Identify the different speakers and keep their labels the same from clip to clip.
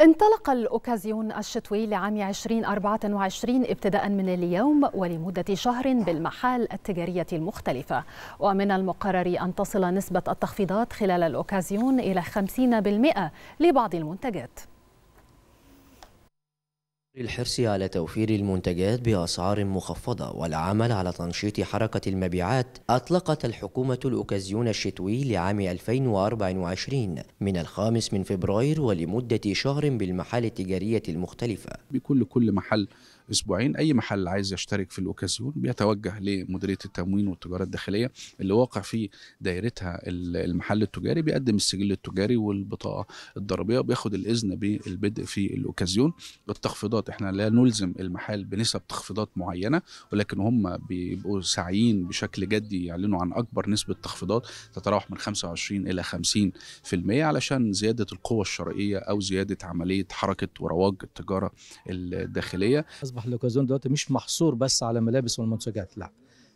Speaker 1: انطلق الأوكازيون الشتوي لعام 2024 ابتداء من اليوم ولمدة شهر بالمحال التجارية المختلفة ومن المقرر أن تصل نسبة التخفيضات خلال الأوكازيون إلى 50% لبعض المنتجات
Speaker 2: للحرص على توفير المنتجات بأسعار مخفضة والعمل على تنشيط حركة المبيعات أطلقت الحكومة الأوكازيون الشتوي لعام 2024 من الخامس من فبراير ولمدة
Speaker 1: شهر بالمحال التجارية المختلفة بكل كل محل اسبوعين اي محل عايز يشترك في الاوكازيون بيتوجه لمديريه التموين والتجاره الداخليه اللي واقع في دايرتها المحل التجاري بيقدم السجل التجاري والبطاقه الضريبيه بياخد الاذن بالبدء في الاوكازيون التخفيضات احنا لا نلزم المحل بنسب تخفيضات معينه ولكن هم بيبقوا ساعيين بشكل جدي يعلنوا عن اكبر نسبه تخفيضات تتراوح من 25 الى 50% علشان زياده القوه الشرائيه او زياده عمليه حركه ورواج التجاره الداخليه
Speaker 3: أصبح اصبح دلوقتي مش محصور بس على ملابس والمنتجات لا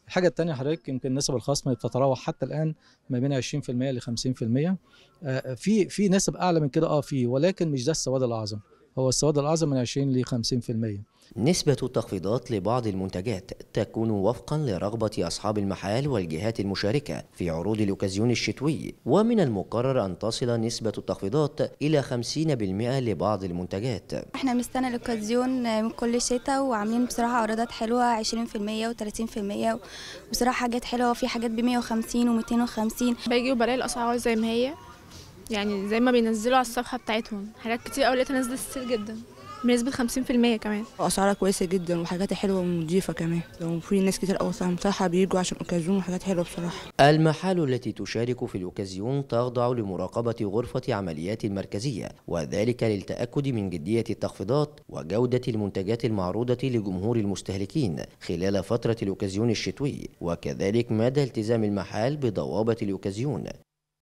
Speaker 3: الحاجه الثانيه حضرتك يمكن نسب الخصم بتتراوح حتى الان ما بين 20% ل 50% آه، في في نسب اعلى من كده اه في ولكن مش ده السواد الاعظم هو السواد الأعظم من 20 ل 50% نسبة التخفيضات لبعض
Speaker 2: المنتجات تكون وفقا لرغبة أصحاب المحال والجهات المشاركة في عروض الأوكازيون الشتوي ومن المقرر أن تصل نسبة التخفيضات إلى 50% لبعض المنتجات
Speaker 3: احنا مستنى الأوكازيون من كل شتاء وعاملين بصراحة عروضات حلوة 20% و30% بصراحة حاجات حلوة وفي حاجات ب 150 و250 بيجي وبلاقي الأسعار زي ما هي يعني زي ما بينزلوا على الصفحه بتاعتهم حاجات كتير
Speaker 2: قوي لقيتها نازله كتير جدا بنسبة 50% كمان أسعارها كويسة جدا وحاجاتها حلوة ونضيفة كمان وفي ناس كتير قوي بصراحة بيجوا عشان أوكازيون وحاجات حلوة بصراحة المحال التي تشارك في الأوكازيون تخضع لمراقبة غرفة عمليات المركزية وذلك للتأكد من جدية التخفيضات وجودة المنتجات المعروضة لجمهور المستهلكين خلال فترة الأوكازيون الشتوي وكذلك مدى التزام المحال بضوابط الأوكازيون